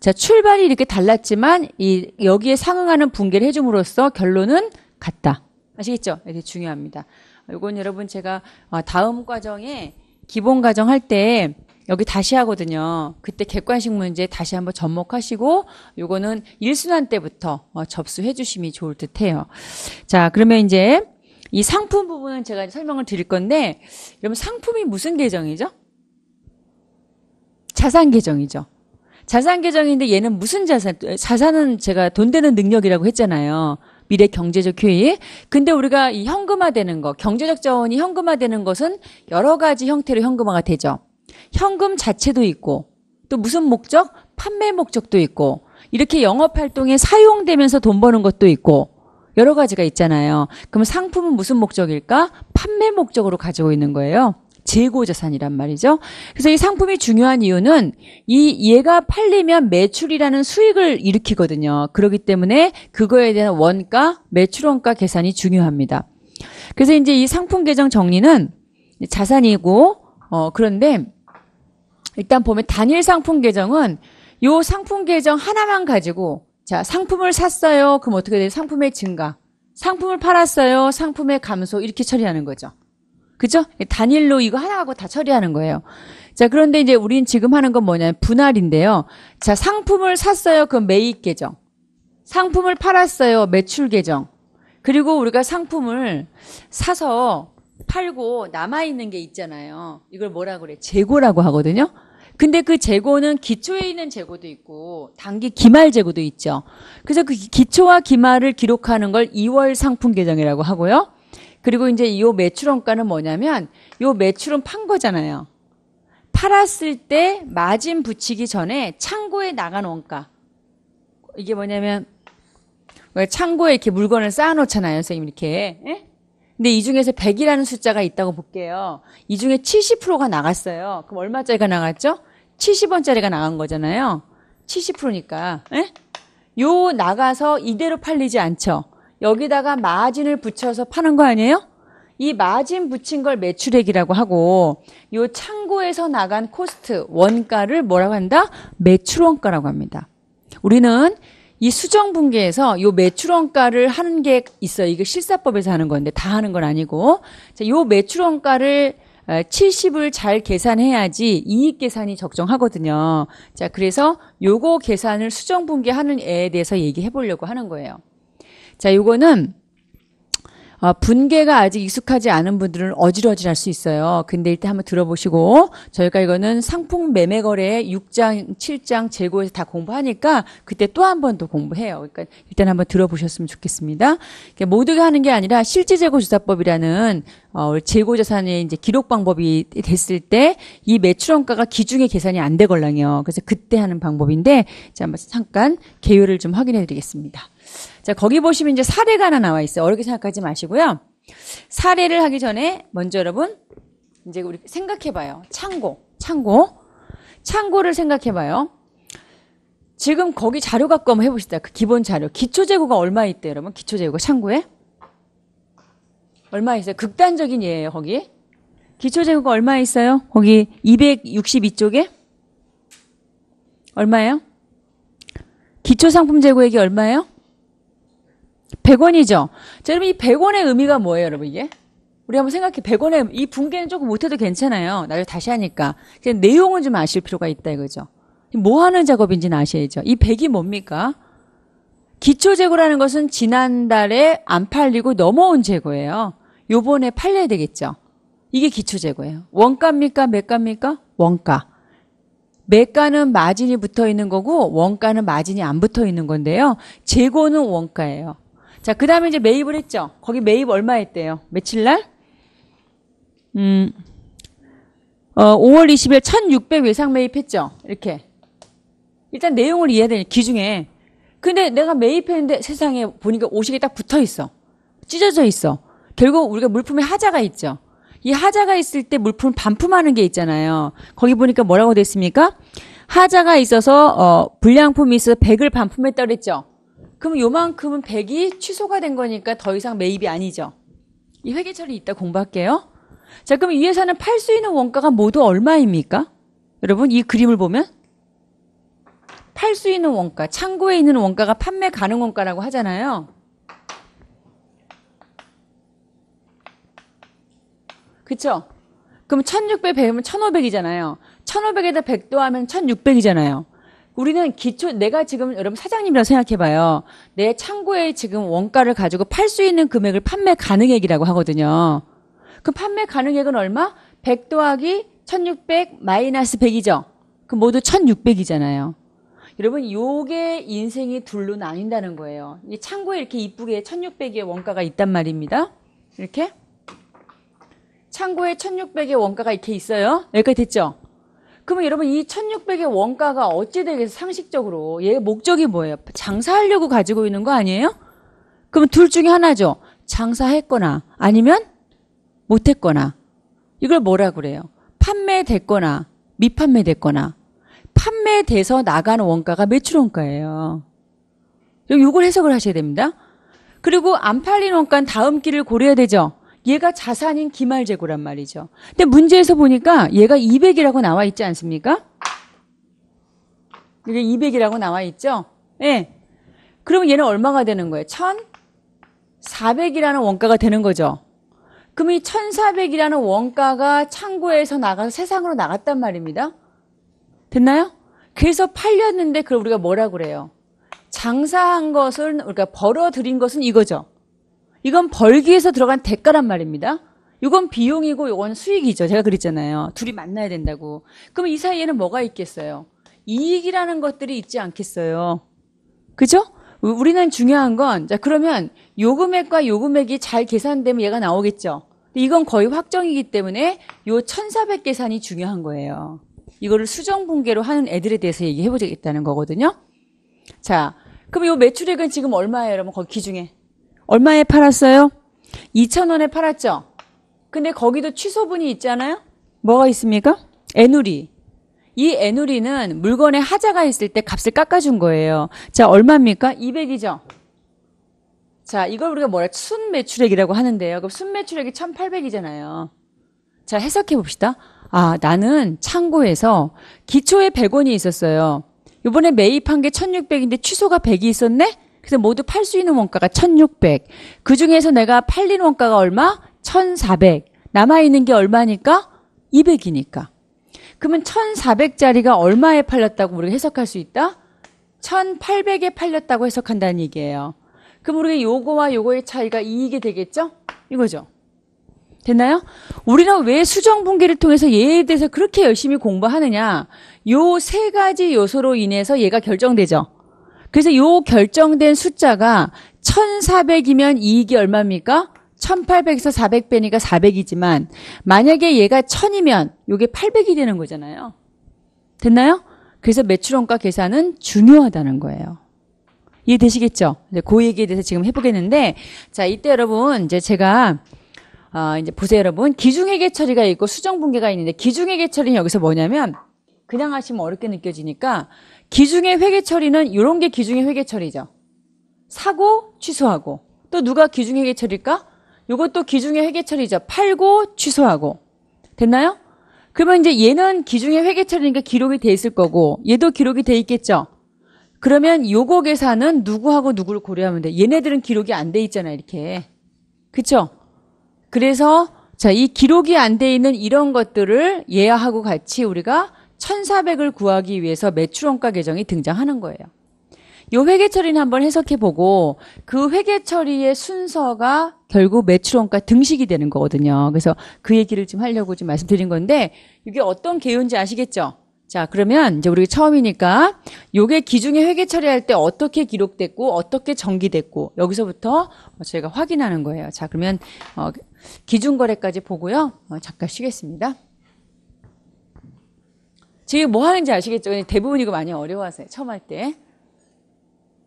자, 출발이 이렇게 달랐지만 이 여기에 상응하는 붕괴를해 줌으로써 결론은 같다. 아시겠죠? 이게 중요합니다. 이건 여러분 제가 어, 다음 과정에 기본 과정 할 때 여기 다시 하거든요. 그때 객관식 문제 다시 한번 접목하시고 요거는 1순환 때부터 어, 접수해 주시면 좋을 듯해요. 자, 그러면 이제 이 상품 부분은 제가 설명을 드릴 건데 여러분 상품이 무슨 계정이죠? 자산 계정이죠. 자산 계정인데 얘는 무슨 자산? 자산은 제가 돈 되는 능력이라고 했잖아요. 미래 경제적 효益. 근데 우리가 이 현금화되는 거, 경제적 자원이 현금화되는 것은 여러 가지 형태로 현금화가 되죠. 현금 자체도 있고 또 무슨 목적? 판매 목적도 있고 이렇게 영업 활동에 사용되면서 돈 버는 것도 있고 여러 가지가 있잖아요. 그럼 상품은 무슨 목적일까? 판매 목적으로 가지고 있는 거예요. 재고 자산이란 말이죠. 그래서 이 상품이 중요한 이유는 이 얘가 팔리면 매출이라는 수익을 일으키거든요. 그렇기 때문에 그거에 대한 원가, 매출원가 계산이 중요합니다. 그래서 이제 이 상품 계정 정리는 자산이고 어 그런데 일단 보면 단일 상품 계정은 요 상품 계정 하나만 가지고 자, 상품을 샀어요. 그럼 어떻게 돼요? 상품의 증가. 상품을 팔았어요. 상품의 감소. 이렇게 처리하는 거죠. 그죠? 단일로 이거 하나하고 다 처리하는 거예요. 자, 그런데 이제 우린 지금 하는 건 뭐냐면 분할인데요. 자, 상품을 샀어요. 그 매입 계정. 상품을 팔았어요. 매출 계정. 그리고 우리가 상품을 사서 팔고 남아있는 게 있잖아요. 이걸 뭐라 그래? 재고라고 하거든요. 근데 그 재고는 기초에 있는 재고도 있고 단기 기말 재고도 있죠. 그래서 그 기초와 기말을 기록하는 걸 2월 상품 계정이라고 하고요. 그리고 이제 요 매출원가는 뭐냐면 요 매출은 판 거잖아요. 팔았을 때 마진 붙이기 전에 창고에 나간 원가. 이게 뭐냐면 왜 창고에 이렇게 물건을 쌓아놓잖아요, 선생님 이렇게. 에? 예? 근데 이 중에서 100이라는 숫자가 있다고 볼게요. 이 중에 70%가 나갔어요. 그럼 얼마짜리가 나갔죠? 70원짜리가 나간 거잖아요. 70%니까. 에? 예? 요 나가서 이대로 팔리지 않죠. 여기다가 마진을 붙여서 파는 거 아니에요? 이 마진 붙인 걸 매출액이라고 하고 요 창고에서 나간 코스트 원가를 뭐라고 한다? 매출원가라고 합니다. 우리는 이 수정 분기에서 요 매출원가를 하는 게 있어요. 이게 실사법에서 하는 건데 다 하는 건 아니고 자, 요 매출원가를 70을 잘 계산해야지 이익 계산이 적정하거든요. 자, 그래서 요거 계산을 수정 분기하는 애에 대해서 얘기해 보려고 하는 거예요. 자, 요거는 어, 분개가 아직 익숙하지 않은 분들은 어질어질할 수 있어요. 근데 일단 한번 들어보시고 저희가 이거는 상품 매매 거래 6장, 7장 재고에서 다 공부하니까 그때 또 한 번 더 공부해요. 그러니까 일단 한번 들어보셨으면 좋겠습니다. 그러니까 모두가 하는 게 아니라 실제 재고 조사법이라는 어, 재고 자산의 이제 기록 방법이 됐을 때 이 매출원가가 기준에 계산이 안 되걸랑요. 그래서 그때 하는 방법인데 자 한번 잠깐 개요를 좀 확인해 드리겠습니다. 자, 거기 보시면 이제 사례가 하나 나와 있어요. 어렵게 생각하지 마시고요. 사례를 하기 전에 먼저 여러분 이제 우리 생각해 봐요. 창고. 창고. 창고를 생각해 봐요. 지금 거기 자료 갖고 한번 해봅시다. 그 기본 자료. 기초재고가 얼마 있대 여러분? 기초재고 창고에? 얼마 있어요? 극단적인 예예요, 거기. 기초재고가 얼마 있어요? 거기 262쪽에? 얼마예요? 기초상품 재고액이 얼마예요? 100원이죠. 자, 여러분 이 100원의 의미가 뭐예요, 여러분 이게? 우리 한번 생각해. 100원의 이 붕괴는 조금 못해도 괜찮아요. 나중에 다시 하니까. 그냥 내용은 좀 아실 필요가 있다 이거죠. 뭐 하는 작업인지는 아셔야죠. 이 100이 뭡니까? 기초 재고라는 것은 지난달에 안 팔리고 넘어온 재고예요. 요번에 팔려야 되겠죠. 이게 기초 재고예요. 원가입니까? 매가입니까? 원가. 매가는 마진이 붙어 있는 거고 원가는 마진이 안 붙어 있는 건데요. 재고는 원가예요. 자, 그 다음에 이제 매입을 했죠. 거기 매입 얼마 했대요? 며칠 날? 음, 어, 5월 20일 1600 외상 매입했죠. 이렇게. 일단 내용을 이해해야 되니 기중에. 근데 내가 매입했는데 세상에 보니까 오식이 딱 붙어 있어. 찢어져 있어. 결국 우리가 물품에 하자가 있죠. 이 하자가 있을 때 물품 반품하는 게 있잖아요. 거기 보니까 뭐라고 돼 있습니까? 하자가 있어서 어, 불량품이 있어서 100을 반품했다 그랬죠. 그럼 요만큼은 100이 취소가 된 거니까 더 이상 매입이 아니죠. 이 회계처리 이따 공부할게요. 자, 그럼 이 회사는 팔 수 있는 원가가 모두 얼마입니까? 여러분, 이 그림을 보면 팔 수 있는 원가, 창고에 있는 원가가 판매 가능 원가라고 하잖아요. 그쵸? 그럼 1600 배우면 1500이잖아요. 1500에다 100도 하면 1600이잖아요. 우리는 기초 내가 지금 여러분 사장님이라고 생각해봐요. 내 창고에 지금 원가를 가지고 팔 수 있는 금액을 판매 가능액이라고 하거든요. 그 판매 가능액은 얼마? 100 더하기 1600 마이너스 100이죠. 그 모두 1600이잖아요. 여러분 요게 인생이 둘로 나뉜다는 거예요. 이 창고에 이렇게 이쁘게 1600의 원가가 있단 말입니다. 이렇게 창고에 1600의 원가가 이렇게 있어요. 여기까지 됐죠? 그러면 여러분 이 1600의 원가가 어찌 되겠어요? 상식적으로. 얘 목적이 뭐예요? 장사하려고 가지고 있는 거 아니에요? 그럼 둘 중에 하나죠. 장사했거나 아니면 못했거나 이걸 뭐라 그래요? 판매됐거나 미판매됐거나 판매돼서 나가는 원가가 매출 원가예요. 이걸 해석을 하셔야 됩니다. 그리고 안 팔린 원가는 다음 길을 고려해야 되죠. 얘가 자산인 기말재고란 말이죠. 근데 문제에서 보니까 얘가 200이라고 나와 있지 않습니까? 이게 200이라고 나와 있죠? 예. 네. 그러면 얘는 얼마가 되는 거예요? 1,400이라는 원가가 되는 거죠. 그럼이 1,400이라는 원가가 창고에서 나가서 세상으로 나갔단 말입니다. 됐나요? 그래서 팔렸는데 그걸 우리가 뭐라 그래요? 장사한 것은 우리가 그러니까 벌어들인 것은 이거죠. 이건 벌기에서 들어간 대가란 말입니다. 이건 비용이고 이건 수익이죠. 제가 그랬잖아요. 둘이 만나야 된다고. 그럼 이 사이에는 뭐가 있겠어요? 이익이라는 것들이 있지 않겠어요. 그죠? 우리는 중요한 건, 자, 그러면 요금액과 요금액이 잘 계산되면 얘가 나오겠죠? 이건 거의 확정이기 때문에 요 1400 계산이 중요한 거예요. 이거를 수정분계로 하는 애들에 대해서 얘기해 보겠다는 거거든요. 자, 그럼 요 매출액은 지금 얼마예요? 여러분, 거기 기준에. 얼마에 팔았어요? 2,000원에 팔았죠? 근데 거기도 취소분이 있잖아요? 뭐가 있습니까? 애누리. 이 애누리는 물건에 하자가 있을 때 값을 깎아준 거예요. 자, 얼마입니까? 200이죠? 자, 이걸 우리가 뭐라, 순매출액이라고 하는데요. 그럼 순매출액이 1,800이잖아요. 자, 해석해 봅시다. 아, 나는 창고에서 기초에 100원이 있었어요. 요번에 매입한 게 1,600인데 취소가 100이 있었네? 그래서 모두 팔 수 있는 원가가 1600. 그 중에서 내가 팔린 원가가 얼마? 1400. 남아있는 게 얼마니까? 200이니까. 그러면 1400짜리가 얼마에 팔렸다고 우리가 해석할 수 있다? 1800에 팔렸다고 해석한다는 얘기예요. 그럼 우리가 요거와 요거의 차이가 이익이 되겠죠? 이거죠. 됐나요? 우리는왜 수정 분계를 통해서 얘에 대해서 그렇게 열심히 공부하느냐? 요 세 가지 요소로 인해서 얘가 결정되죠. 그래서 요 결정된 숫자가 1,400이면 이익이 얼마입니까? 1,800에서 400배니까 400이지만 만약에 얘가 1,000이면 요게 800이 되는 거잖아요. 됐나요? 그래서 매출원가 계산은 중요하다는 거예요. 이해되시겠죠? 이제 그 얘기에 대해서 지금 해보겠는데, 자, 이때 여러분, 이제 제가, 어, 이제 보세요, 여러분. 기중회계 처리가 있고 수정분계가 있는데, 기중회계 처리는 여기서 뭐냐면, 그냥 하시면 어렵게 느껴지니까, 기중의 회계 처리는 이런 게 기중의 회계 처리죠. 사고 취소하고 또 누가 기중 회계 처리일까? 이것도 기중의 회계 처리죠. 팔고 취소하고 됐나요? 그러면 이제 얘는 기중의 회계 처리니까 기록이 돼 있을 거고 얘도 기록이 돼 있겠죠. 그러면 요거 계산은 누구하고 누구를 고려하면 돼. 얘네들은 기록이 안 돼 있잖아 이렇게. 그쵸? 그래서 자, 이 기록이 안 돼 있는 이런 것들을 얘하고 같이 우리가 1,400을 구하기 위해서 매출원가 계정이 등장하는 거예요. 요 회계 처리는 한번 해석해 보고 그 회계 처리의 순서가 결국 매출원가 등식이 되는 거거든요. 그래서 그 얘기를 좀 하려고 좀 말씀드린 건데 이게 어떤 개요인지 아시겠죠? 자, 그러면 이제 우리 처음이니까 요게 기중에 회계 처리할 때 어떻게 기록됐고 어떻게 정기됐고 여기서부터 저희가 확인하는 거예요. 자, 그러면 어, 기준 거래까지 보고요. 어, 잠깐 쉬겠습니다. 지금 뭐 하는지 아시겠죠? 대부분 이거 많이 어려워하세요. 처음 할 때.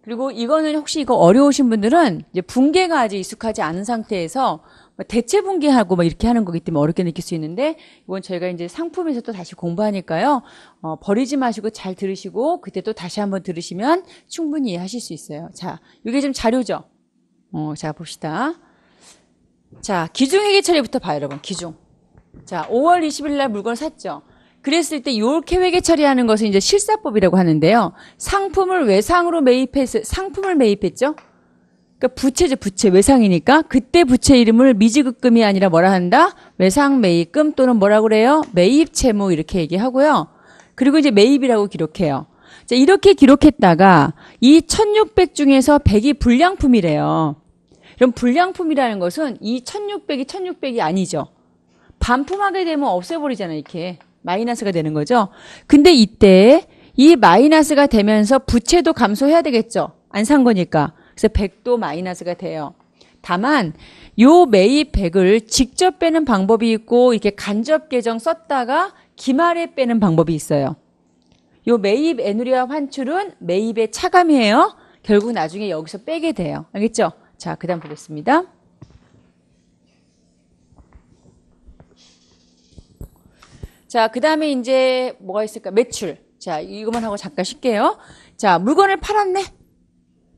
그리고 이거는 혹시 이거 어려우신 분들은 이제 붕괴가 아직 익숙하지 않은 상태에서 뭐 대체 붕괴하고 막 뭐 이렇게 하는 거기 때문에 어렵게 느낄 수 있는데 이건 저희가 이제 상품에서 또 다시 공부하니까요. 어, 버리지 마시고 잘 들으시고 그때 또 다시 한번 들으시면 충분히 이해하실 수 있어요. 자, 이게 좀 자료죠. 어, 자 봅시다. 자, 기중 회계 처리부터 봐요, 여러분. 기중. 자, 5월 20일 날 물건 을 샀죠. 그랬을 때 요렇게 회계 처리하는 것은 이제 실사법이라고 하는데요. 상품을 외상으로 매입해서 상품을 매입했죠. 그러니까 부채죠, 부채 외상이니까 그때 부채 이름을 미지급금이 아니라 뭐라 한다? 외상 매입금 또는 뭐라 그래요? 매입 채무 이렇게 얘기하고요. 그리고 이제 매입이라고 기록해요. 자, 이렇게 기록했다가 이 1600 중에서 100이 불량품이래요. 그럼 불량품이라는 것은 이 1600이 1600이 아니죠. 반품하게 되면 없애버리잖아요, 이렇게. 마이너스가 되는 거죠. 근데 이때 이 마이너스가 되면서 부채도 감소해야 되겠죠. 안 산 거니까. 그래서 100도 마이너스가 돼요. 다만 요 매입 100을 직접 빼는 방법이 있고 이렇게 간접 계정 썼다가 기말에 빼는 방법이 있어요. 요 매입 에누리와 환출은 매입의 차감이에요. 결국 나중에 여기서 빼게 돼요. 알겠죠? 자, 그다음 보겠습니다. 자, 그 다음에 이제 뭐가 있을까? 매출. 자, 이것만 하고 잠깐 쉴게요. 자, 물건을 팔았네.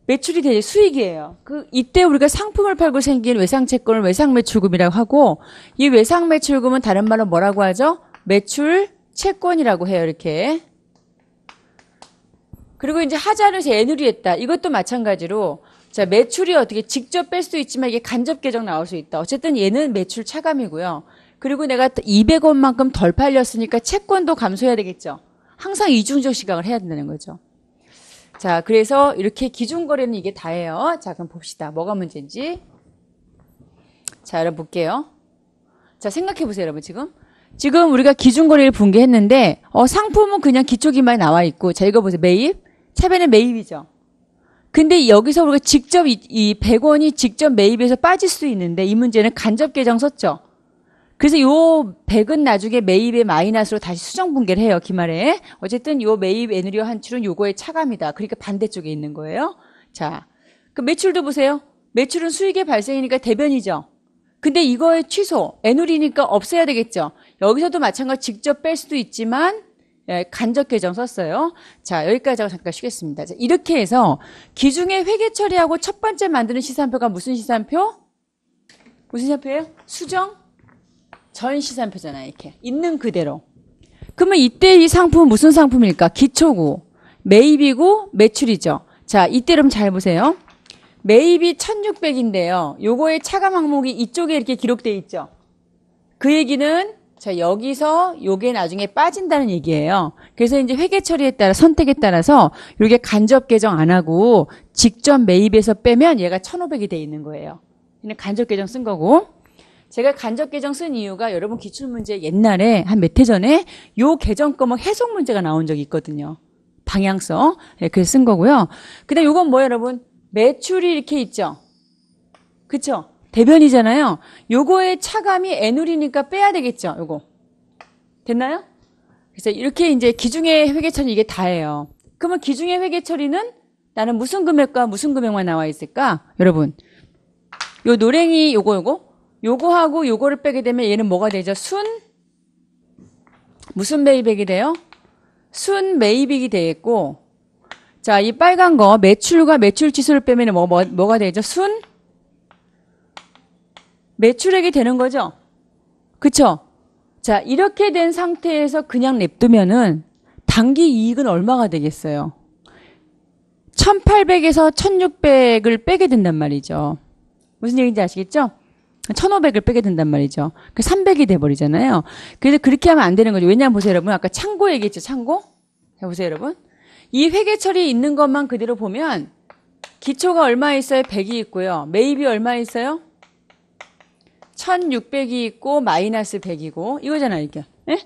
매출이 되지 수익이에요. 그 이때 우리가 상품을 팔고 생긴 외상 채권을 외상 매출금이라고 하고 이 외상 매출금은 다른 말로 뭐라고 하죠? 매출 채권이라고 해요. 이렇게. 그리고 이제 하자는제 N으로 했다. 이것도 마찬가지로 자, 매출이 어떻게 직접 뺄 수도 있지만 이게 간접 계정 나올 수 있다. 어쨌든 얘는 매출 차감이고요. 그리고 내가 200원만큼 덜 팔렸으니까 채권도 감소해야 되겠죠. 항상 이중적 시각을 해야 된다는 거죠. 자, 그래서 이렇게 기준거래는 이게 다예요. 자, 그럼 봅시다. 뭐가 문제인지. 자, 여러분 볼게요. 자, 생각해 보세요, 여러분 지금. 지금 우리가 기준거래를 분개했는데 어, 상품은 그냥 기초기만 나와 있고 자, 이거 보세요. 매입. 차변은 매입이죠. 근데 여기서 우리가 직접 이, 이 100원이 직접 매입해서 빠질 수 있는데 이 문제는 간접 계정 썼죠. 그래서 요백은 나중에 매입의 마이너스로 다시 수정 분계를 해요. 기말에. 어쨌든 요 매입 에누리어 한출은 요거의 차감이다. 그러니까 반대쪽에 있는 거예요. 자, 그 매출도 보세요. 매출은 수익의 발생이니까 대변이죠. 근데 이거의 취소, 에누리니까 없애야 되겠죠. 여기서도 마찬가지 직접 뺄 수도 있지만 예, 간접 계정 썼어요. 자, 여기까지 하고 잠깐 쉬겠습니다. 자, 이렇게 해서 기중에 회계 처리하고 첫 번째 만드는 시산표가 무슨 시산표? 무슨 시산표예요? 수정? 전시산표잖아요. 이렇게 있는 그대로. 그러면 이때 이 상품은 무슨 상품일까? 기초고 매입이고 매출이죠. 자 이때 그럼 잘 보세요. 매입이 1600인데요. 요거의 차감 항목이 이쪽에 이렇게 기록돼 있죠. 그 얘기는 자 여기서 요게 나중에 빠진다는 얘기예요. 그래서 이제 회계 처리에 따라 선택에 따라서 요게 간접 계정안 하고 직접 매입에서 빼면 얘가 1500이 돼 있는 거예요. 그냥 간접 계정쓴 거고. 제가 간접 계정 쓴 이유가 여러분 기출문제 옛날에 한 몇 해 전에 요 계정 과목 뭐 해석 문제가 나온 적이 있거든요. 방향성. 네, 그래서 쓴 거고요. 그 다음에 요건 뭐예요, 여러분? 매출이 이렇게 있죠? 그쵸? 대변이잖아요. 요거의 차감이 애누리니까 빼야 되겠죠, 요거. 됐나요? 그래서 이렇게 이제 기중의 회계 처리 이게 다예요. 그러면 기중의 회계 처리는 나는 무슨 금액과 무슨 금액만 나와 있을까? 여러분. 요 노랭이 요거 요거 요거하고 요거를 빼게 되면 얘는 뭐가 되죠? 순 무슨 매입액이 돼요? 순 매입액이 되겠고 자, 이 빨간 거 매출과 매출 지수를 빼면 뭐, 뭐 뭐가 되죠? 순 매출액이 되는 거죠? 그쵸? 자, 이렇게 된 상태에서 그냥 냅두면은 단기 이익은 얼마가 되겠어요? 1800에서 1600을 빼게 된단 말이죠. 무슨 얘기인지 아시겠죠? 1 5 0 0을 빼게 된단 말이죠. 그 그러니까 300이 돼버리잖아요. 그래서 그렇게 하면 안 되는 거죠. 왜냐하면 보세요, 여러분. 아까 창고 얘기했죠, 창고? 자, 보세요, 여러분. 이 회계처리 있는 것만 그대로 보면 기초가 얼마 있어요? 100이 있고요. 매입이 얼마 있어요? 1600이 있고 마이너스 100이고 이거잖아요, 이게. 예?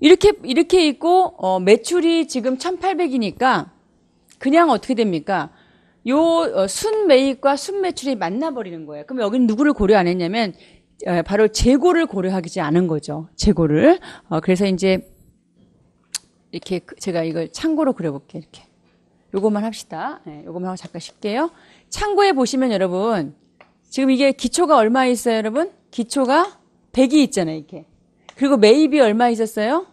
이렇게 이렇게 있고 어, 매출이 지금 1800이니까 그냥 어떻게 됩니까? 요 어, 순매입과 순매출이 만나버리는 거예요. 그럼 여기는 누구를 고려 안 했냐면 어, 바로 재고를 고려하지 않은 거죠. 재고를. 어, 그래서 이제 이렇게 그 제가 이걸 창고로 그려볼게요. 이렇게. 요것만 합시다. 네, 요것만 하고 잠깐 쉴게요. 창고에 보시면 여러분 지금 이게 기초가 얼마 있어요, 여러분? 기초가 100이 있잖아요, 이렇게. 그리고 매입이 얼마 있었어요?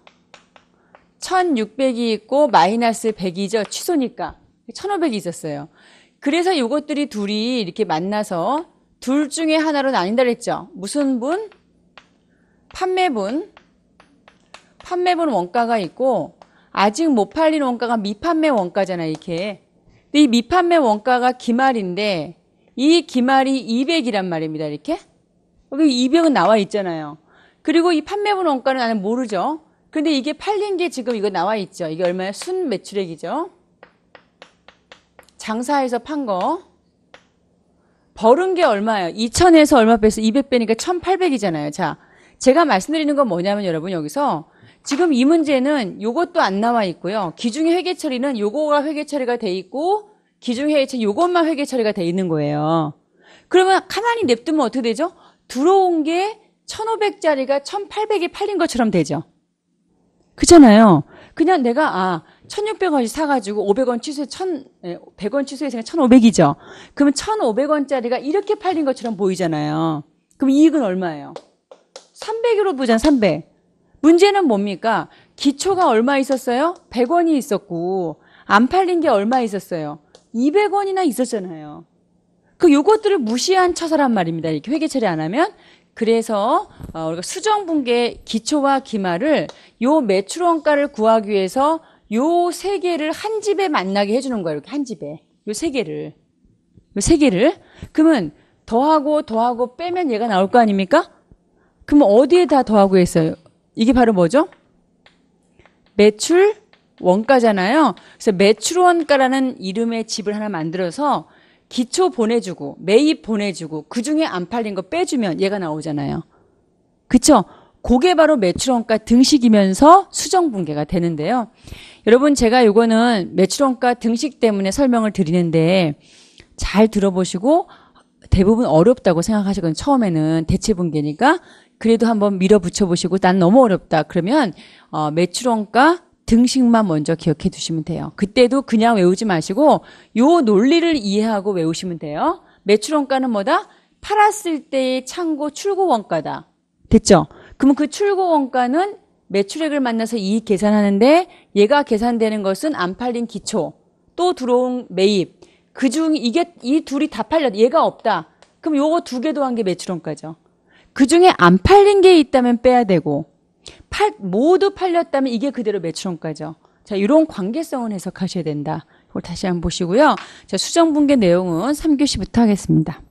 1600이 있고 마이너스 100이죠. 취소니까. 1500이 있었어요. 그래서 이것들이 둘이 이렇게 만나서 둘 중에 하나로 나뉜다 그랬죠. 무슨 분? 판매분. 판매분 원가가 있고 아직 못 팔린 원가가 미판매 원가잖아 이렇게. 근데 이 미판매 원가가 기말인데 이 기말이 200이란 말입니다 이렇게. 여기 200은 나와 있잖아요. 그리고 이 판매분 원가는 나는 모르죠. 근데 이게 팔린 게 지금 이거 나와 있죠. 이게 얼마야? 순 매출액이죠. 장사해서 판 거. 벌은 게 얼마예요? 2 0 0 0에서 얼마 빼서 200 빼니까 1,800이잖아요. 자, 제가 말씀드리는 건 뭐냐면 여러분 여기서 지금 이 문제는 요것도 안 나와 있고요. 기중의 회계 처리는 요거가 회계 처리가 돼 있고 기중의 회계 처리 요것만 회계 처리가 돼 있는 거예요. 그러면 가만히 냅두면 어떻게 되죠? 들어온 게 1,500짜리가 1,800에 팔린 것처럼 되죠. 그잖아요. 그냥 내가 아 1,600원씩 사가지고 500원 취소해 1,000, 100원 예, 취소해서 1,500이죠. 그러면 1,500원짜리가 이렇게 팔린 것처럼 보이잖아요. 그럼 이익은 얼마예요? 300으로 보자, 300. 문제는 뭡니까? 기초가 얼마 있었어요? 100원이 있었고, 안 팔린 게 얼마 있었어요? 200원이나 있었잖아요. 그 요것들을 무시한 처사란 말입니다. 이렇게 회계 처리 안 하면. 그래서 어, 우리가 수정 분계 기초와 기말을 요 매출 원가를 구하기 위해서 요세 개를 한 집에 만나게 해주는 거예요. 이렇게 한 집에. 요 세 개를. 요 세 개를. 그러면 더하고 더하고 빼면 얘가 나올 거 아닙니까? 그럼 어디에 다 더하고 있어요 이게 바로 뭐죠? 매출 원가잖아요. 그래서 매출 원가라는 이름의 집을 하나 만들어서 기초 보내주고 매입 보내주고 그 중에 안 팔린 거 빼주면 얘가 나오잖아요. 그쵸? 그게 바로 매출원가 등식이면서 수정분계가 되는데요. 여러분 제가 이거는 매출원가 등식 때문에 설명을 드리는데 잘 들어보시고 대부분 어렵다고 생각하시거든요. 처음에는 대체분계니까 그래도 한번 밀어붙여 보시고 난 너무 어렵다 그러면 어, 매출원가 등식만 먼저 기억해 두시면 돼요. 그때도 그냥 외우지 마시고 요 논리를 이해하고 외우시면 돼요. 매출원가는 뭐다? 팔았을 때의 창고 출고 원가다. 됐죠? 그러면 그 출고 원가는 매출액을 만나서 이익 계산하는데 얘가 계산되는 것은 안 팔린 기초, 또 들어온 매입. 그중 이게 이 둘이 다 팔렸. 얘가 없다. 그럼 요거 두 개도 한 게 매출원가죠. 그중에 안 팔린 게 있다면 빼야 되고 팔 모두 팔렸다면 이게 그대로 매출원가죠. 자, 이런 관계성을 해석하셔야 된다. 이걸 다시 한번 보시고요. 자, 수정분계 내용은 3교시부터 하겠습니다.